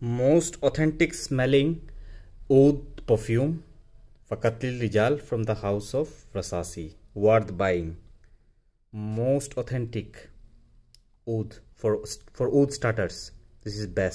most authentic smelling oud perfume Fakatil Rijal from the house of Rasasi. Worth buying. Most authentic oud for for oud starters. This is best.